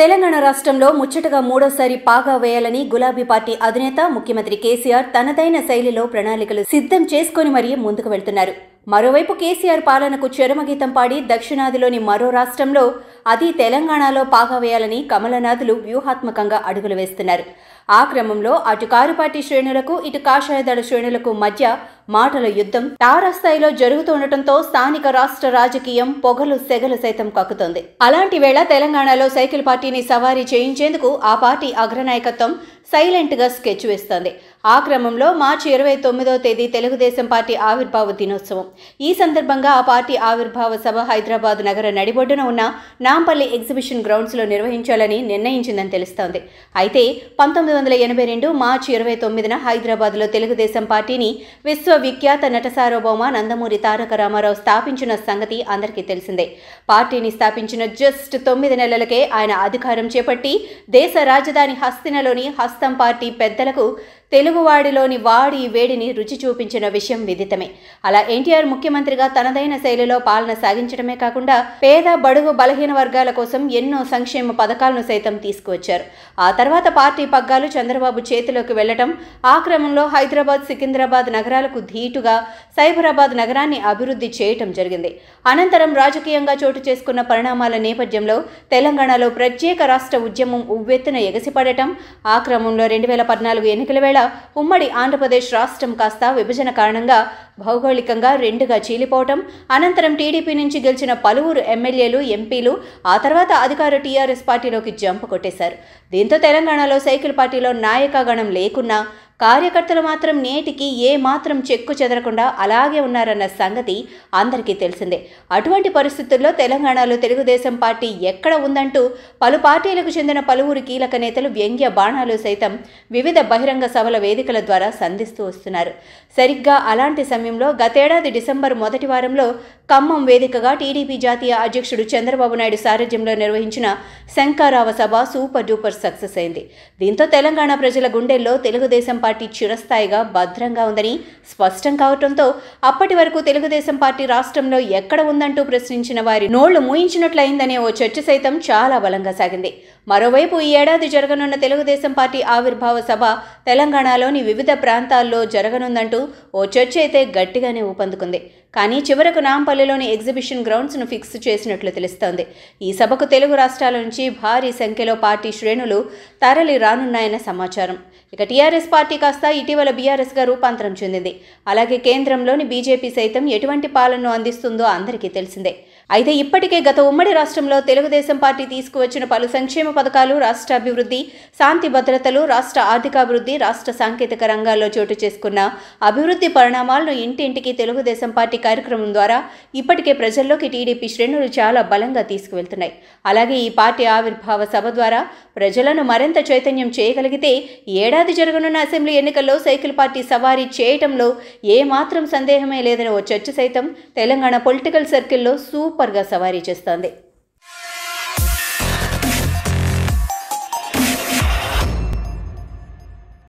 తెలంగాణ రాష్ట్రంలో ముచ్చటగా మూడోసారి పాగా వేయాలని గులాబీ పార్టీ అధినేత ముఖ్యమంత్రి కేసీఆర్ తనదైన శైలిలో ప్రణాళికలు సిద్ధం చేసుకుని మరీ ముందుకు వెళ్తున్నారు మరోవైపు కేసీఆర్ పాలనకు చరమగీతం పాడి దక్షిణాదిలోని మరో రాష్ట్రంలో అది తెలంగాణలో పాగా వేయాలని కమలనాథులు వ్యూహాత్మకంగా అడుగులు వేస్తున్నారు ఆ క్రమంలో అటు పార్టీ శ్రేణులకు ఇటు కాషాయదళ శ్రేణులకు మధ్య మాటల యుద్ధం తారాస్థాయిలో జరుగుతుండటంతో స్థానిక రాష్ట్ర రాజకీయం పొగలు సెగలు సైతం కక్కుతోంది అలాంటి వేళ తెలంగాణలో సైకిల్ పార్టీని సవారీ చేయించేందుకు ఆ పార్టీ అగ్రనాయకత్వం సైలెంట్గా స్కెచ్ వేస్తోంది ఆ క్రమంలో మార్చి ఇరవై తొమ్మిదో తేదీ తెలుగుదేశం పార్టీ ఆవిర్భావ దినోత్సవం ఈ సందర్భంగా ఆ పార్టీ ఆవిర్భావ సభ హైదరాబాద్ నగర నడిబొడ్డున ఉన్న నాంపల్లి ఎగ్జిబిషన్ గ్రౌండ్స్లో నిర్వహించాలని నిర్ణయించిందని తెలుస్తోంది అయితే పంతొమ్మిది వందల ఎనభై రెండు మార్చి ఇరవై తొమ్మిదిన హైదరాబాద్లో తెలుగుదేశం పార్టీని విశ్వవిఖ్యాత నటసార్వభౌమ నందమూరి తారక రామారావు స్థాపించిన సంగతి అందరికీ తెలిసిందే పార్టీని స్థాపించిన జస్ట్ తొమ్మిది నెలలకే ఆయన అధికారం చేపట్టి దేశ రాజధాని హస్తినలోని హస్తం పార్టీ పెద్దలకు తెలుగువాడిలోని వాడి వేడిని రుచి చూపించిన విషయం విదితమే అలా ఎన్టీఆర్ ముఖ్యమంత్రిగా తనదైన శైలిలో పాలన సాగించడమే కాకుండా పేద బడుగు బలహీన వర్గాల కోసం ఎన్నో సంక్షేమ పథకాలను సైతం తీసుకువచ్చారు ఆ తర్వాత పార్టీ పగ్గాలు చంద్రబాబు చేతిలోకి వెళ్లటం ఆ క్రమంలో హైదరాబాద్ సికింద్రాబాద్ నగరాలకు ధీటుగా సైబరాబాద్ నగరాన్ని అభివృద్ధి చేయటం జరిగింది అనంతరం రాజకీయంగా చోటు చేసుకున్న పరిణామాల నేపథ్యంలో తెలంగాణలో ప్రత్యేక రాష్ట్ర ఉద్యమం ఉవ్వెత్తున ఎగసిపడటం ఆ క్రమంలో రెండు వేల పద్నాలుగు ఎన్నికల వేళ వేళ ఉమ్మడి ఆంధ్రప్రదేశ్ రాష్ట్రం కాస్త విభజన కారణంగా భౌగోళికంగా రెండుగా చీలిపోవటం అనంతరం టీడీపీ నుంచి గెలిచిన పలువురు ఎమ్మెల్యేలు ఎంపీలు ఆ తర్వాత అధికార టీఆర్ఎస్ పార్టీలోకి జంపు కొట్టేశారు దీంతో తెలంగాణలో సైకిల్ పార్టీలో నాయకగణం లేకున్నా కార్యకర్తలు మాత్రం నేటికి ఏ మాత్రం చెక్కు చెదరకుండా అలాగే ఉన్నారన్న సంగతి అందరికీ తెలిసిందే అటువంటి పరిస్థితుల్లో తెలంగాణలో తెలుగుదేశం పార్టీ ఎక్కడ ఉందంటూ పలు పార్టీలకు చెందిన పలువురు కీలక నేతలు వ్యంగ్య బాణాలు సైతం వివిధ బహిరంగ సభల వేదికల ద్వారా సంధిస్తూ వస్తున్నారు సరిగ్గా అలాంటి సమయంలో గతేడాది డిసెంబర్ మొదటి వారంలో ఖమ్మం వేదికగా టీడీపీ జాతీయ అధ్యక్షుడు చంద్రబాబు నాయుడు సారథ్యంలో నిర్వహించిన శంకారావ సభ సూపర్ డూపర్ సక్సెస్ అయింది దీంతో తెలంగాణ ప్రజల గుండెల్లో తెలుగుదేశం పార్టీ చిరస్థాయిగా భద్రంగా ఉందని స్పష్టం కావటంతో అప్పటి వరకు తెలుగుదేశం పార్టీ రాష్ట్రంలో ఎక్కడ ఉందంటూ ప్రశ్నించిన వారి నోళ్లు మూయించినట్లయిందనే ఓ చర్చ సైతం చాలా బలంగా సాగింది మరోవైపు ఈ ఏడాది జరగనున్న తెలుగుదేశం పార్టీ ఆవిర్భావ సభ తెలంగాణలోని వివిధ ప్రాంతాల్లో జరగనుందంటూ ఓ చర్చ అయితే గట్టిగానే ఊపందుకుంది కానీ చివరకు నాంపల్లిలోని ఎగ్జిబిషన్ గ్రౌండ్స్ను ఫిక్స్ చేసినట్లు తెలుస్తోంది ఈ సభకు తెలుగు రాష్ట్రాల నుంచి భారీ సంఖ్యలో పార్టీ శ్రేణులు తరలి రానున్నాయన్న సమాచారం ఇక టీఆర్ఎస్ పార్టీ కాస్త ఇటీవల బీఆర్ఎస్గా రూపాంతరం చెందింది అలాగే కేంద్రంలోని బీజేపీ సైతం ఎటువంటి పాలనను అందిస్తుందో అందరికీ తెలిసిందే అయితే ఇప్పటికే గత ఉమ్మడి రాష్ట్రంలో తెలుగుదేశం పార్టీ తీసుకువచ్చిన పలు సంక్షేమ పథకాలు రాష్ట్ర అభివృద్ధి శాంతి భద్రతలు రాష్ట్ర ఆర్థికాభివృద్ధి రాష్ట్ర సాంకేతిక రంగాల్లో చోటు చేసుకున్న అభివృద్ధి పరిణామాలను ఇంటింటికి తెలుగుదేశం పార్టీ కార్యక్రమం ద్వారా ఇప్పటికే ప్రజల్లోకి టీడీపీ శ్రేణులు చాలా బలంగా తీసుకువెళ్తున్నాయి అలాగే ఈ పార్టీ ఆవిర్భావ సభ ద్వారా ప్రజలను మరింత చైతన్యం చేయగలిగితే ఏడాది జరగనున్న అసెంబ్లీ ఎన్నికల్లో సైకిల్ పార్టీ సవారీ చేయటంలో ఏమాత్రం సందేహమే లేదని ఓ చర్చ సైతం తెలంగాణ పొలిటికల్ సర్కిల్లో సూప్ సూపర్గా సవారీ చేస్తోంది